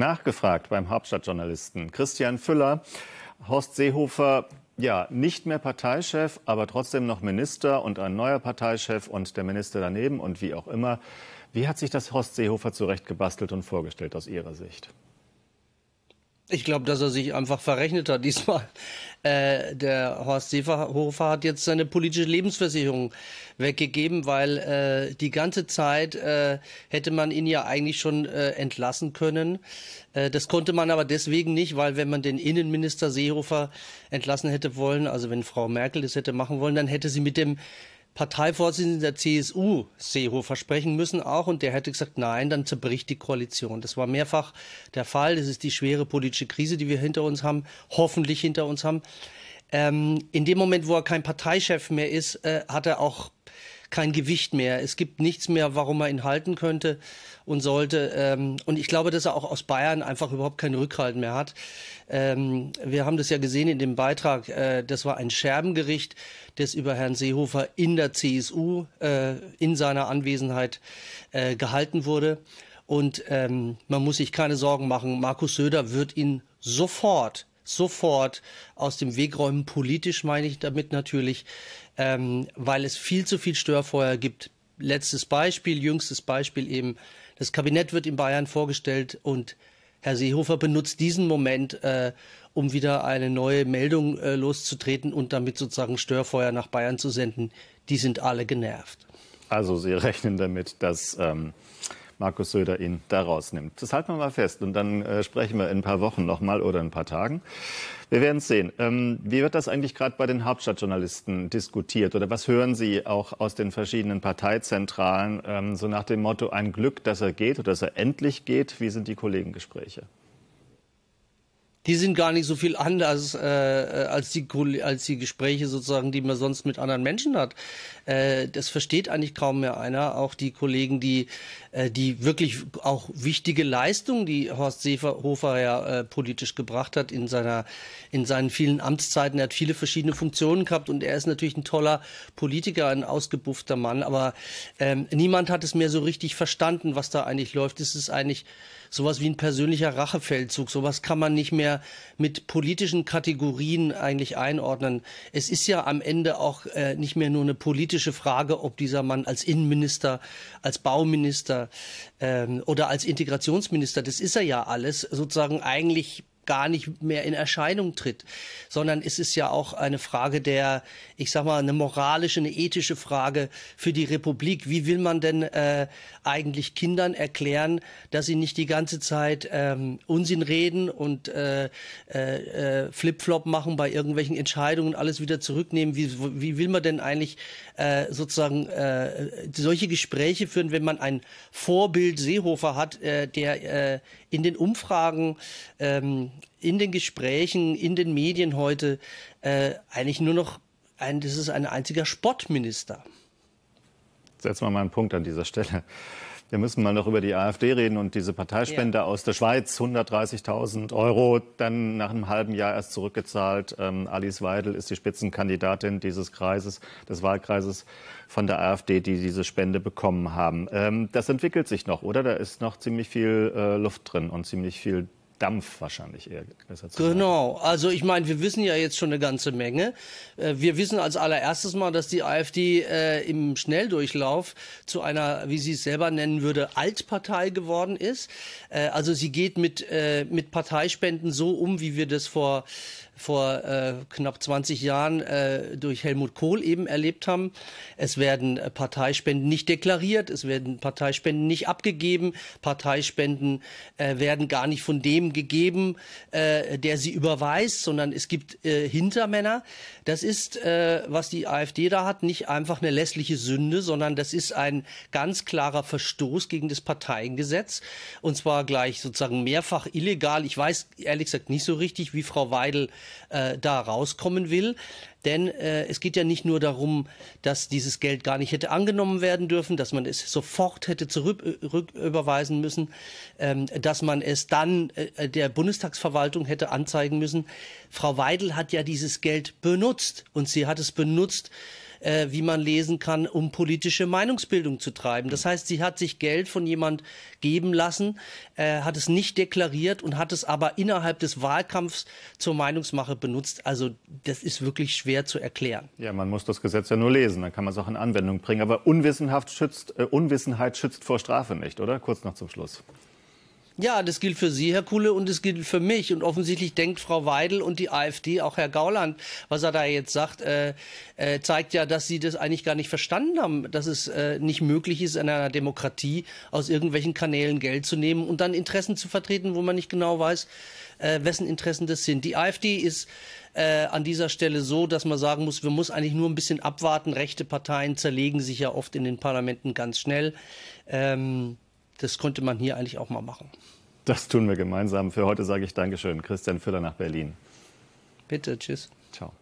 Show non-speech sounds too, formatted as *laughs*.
Nachgefragt beim Hauptstadtjournalisten Christian Füller. Horst Seehofer, ja, nicht mehr Parteichef, aber trotzdem noch Minister und ein neuer Parteichef und der Minister daneben und wie auch immer. Wie hat sich das Horst Seehofer zurechtgebastelt und vorgestellt aus Ihrer Sicht? Ich glaube, dass er sich einfach verrechnet hat diesmal. *laughs* Äh, der Horst Seehofer hat jetzt seine politische Lebensversicherung weggegeben, weil äh, die ganze Zeit äh, hätte man ihn ja eigentlich schon äh, entlassen können. Äh, das konnte man aber deswegen nicht, weil wenn man den Innenminister Seehofer entlassen hätte wollen, also wenn Frau Merkel das hätte machen wollen, dann hätte sie mit dem Parteivorsitzenden der CSU Seehofer sprechen müssen auch und der hätte gesagt, nein, dann zerbricht die Koalition. Das war mehrfach der Fall. Das ist die schwere politische Krise, die wir hinter uns haben, hoffentlich hinter uns haben. Ähm, in dem Moment, wo er kein Parteichef mehr ist, äh, hat er auch kein Gewicht mehr. Es gibt nichts mehr, warum er ihn halten könnte und sollte. Ähm, und ich glaube, dass er auch aus Bayern einfach überhaupt keinen Rückhalt mehr hat. Ähm, wir haben das ja gesehen in dem Beitrag. Äh, das war ein Scherbengericht, das über Herrn Seehofer in der CSU äh, in seiner Anwesenheit äh, gehalten wurde. Und ähm, man muss sich keine Sorgen machen. Markus Söder wird ihn sofort sofort aus dem Weg räumen. Politisch meine ich damit natürlich, ähm, weil es viel zu viel Störfeuer gibt. Letztes Beispiel, jüngstes Beispiel eben, das Kabinett wird in Bayern vorgestellt und Herr Seehofer benutzt diesen Moment, äh, um wieder eine neue Meldung äh, loszutreten und damit sozusagen Störfeuer nach Bayern zu senden. Die sind alle genervt. Also Sie *laughs* rechnen damit, dass ähm, Markus Söder ihn da rausnimmt. Das halten wir mal fest und dann äh, sprechen wir in ein paar Wochen nochmal oder in ein paar Tagen. Wir werden sehen. Ähm, wie wird das eigentlich gerade bei den Hauptstadtjournalisten diskutiert oder was hören Sie auch aus den verschiedenen Parteizentralen ähm, so nach dem Motto ein Glück, dass er geht oder dass er endlich geht? Wie sind die Kollegengespräche? die sind gar nicht so viel anders äh, äh als, die, als die Gespräche sozusagen, die man sonst mit anderen Menschen hat. Äh, das versteht eigentlich kaum mehr einer. Auch die Kollegen, die, äh, die wirklich auch wichtige Leistungen, die Horst Seehofer ja äh, politisch gebracht hat in, seiner, in seinen vielen Amtszeiten. Er hat viele verschiedene Funktionen gehabt und er ist natürlich ein toller Politiker, ein ausgebuffter Mann. Aber ähm, niemand hat es mehr so richtig verstanden, was da eigentlich läuft. Es ist eigentlich sowas wie ein persönlicher Rachefeldzug. Sowas kann man nicht mehr mit politischen Kategorien eigentlich einordnen. Es ist ja am Ende auch äh, nicht mehr nur eine politische Frage, ob dieser Mann als Innenminister, als Bauminister ähm, oder als Integrationsminister, das ist er ja alles, sozusagen eigentlich gar nicht mehr in Erscheinung tritt, sondern es ist ja auch eine Frage der, ich sag mal, eine moralische, eine ethische Frage für die Republik. Wie will man denn äh, eigentlich Kindern erklären, dass sie nicht die ganze Zeit ähm, Unsinn reden und äh, äh, äh Flip-Flop machen bei irgendwelchen Entscheidungen, alles wieder zurücknehmen? Wie, wie will man denn eigentlich äh, sozusagen äh, solche Gespräche führen, wenn man ein Vorbild Seehofer hat, äh, der äh, in den Umfragen ähm, in den Gesprächen, in den Medien heute äh, eigentlich nur noch ein, das ist ein einziger Sportminister. Setzen wir mal einen Punkt an dieser Stelle. Wir müssen mal noch über die AfD reden und diese Parteispende ja. aus der Schweiz, 130.000 Euro, dann nach einem halben Jahr erst zurückgezahlt. Ähm, Alice Weidel ist die Spitzenkandidatin dieses Kreises, des Wahlkreises von der AfD, die diese Spende bekommen haben. Ähm, das entwickelt sich noch, oder? Da ist noch ziemlich viel äh, Luft drin und ziemlich viel Dampf wahrscheinlich eher besser zu Genau, also ich meine, wir wissen ja jetzt schon eine ganze Menge. Äh, wir wissen als allererstes mal, dass die AfD äh, im Schnelldurchlauf zu einer, wie sie es selber nennen würde, Altpartei geworden ist. Äh, also sie geht mit, mit Parteispenden so um, wie wir das vor vor äh, knapp 20 Jahren äh, durch Helmut Kohl eben erlebt haben. Es werden äh, Parteispenden nicht deklariert, es werden Parteispenden nicht abgegeben, Parteispenden werden gar nicht von dem gegeben, äh, der sie überweist, sondern es gibt äh, Hintermänner. Das ist, äh, was die AfD da hat, nicht einfach eine lässliche Sünde, sondern das ist ein ganz klarer Verstoß gegen das Parteiengesetz. Und zwar gleich sozusagen mehrfach illegal. Ich weiß ehrlich gesagt nicht so richtig, wie Frau Weidel äh, da rauskommen will. Denn äh, es geht ja nicht nur darum, dass dieses Geld gar nicht hätte angenommen werden dürfen, dass man es sofort hätte zurücküberweisen äh, müssen, ähm, dass man es dann äh, der Bundestagsverwaltung hätte anzeigen müssen. Frau Weidel hat ja dieses Geld benutzt und sie hat es benutzt, äh, wie man lesen kann, um politische Meinungsbildung zu treiben. Das heißt, sie hat sich Geld von jemand geben lassen, äh, hat es nicht deklariert und hat es aber innerhalb des Wahlkampfs zur Meinungsmache benutzt. Also das ist wirklich schwer zu erklären. Ja, man muss das Gesetz ja nur lesen, dann kann man es auch in Anwendung bringen. Aber Unwissenhaft schützt, äh, Unwissenheit schützt vor Strafe nicht, oder? Kurz noch zum Schluss. Ja, das gilt für Sie, Herr Kuhle, und das gilt für mich. Und offensichtlich denkt Frau Weidel und die AfD, auch Herr Gauland, was er da jetzt sagt, äh, äh, zeigt ja, dass Sie das eigentlich gar nicht verstanden haben, dass es äh, nicht möglich ist, in einer Demokratie aus irgendwelchen Kanälen Geld zu nehmen und dann Interessen zu vertreten, wo man nicht genau weiß, äh, wessen Interessen das sind. Die AfD ist äh, an dieser Stelle so, dass man sagen muss, wir muss eigentlich nur ein bisschen abwarten. Rechte Parteien zerlegen sich ja oft in den Parlamenten ganz schnell. Ähm das könnte man hier eigentlich auch mal machen. Das tun wir gemeinsam. Für heute sage ich Dankeschön. Christian Füller nach Berlin. Bitte, tschüss. Ciao.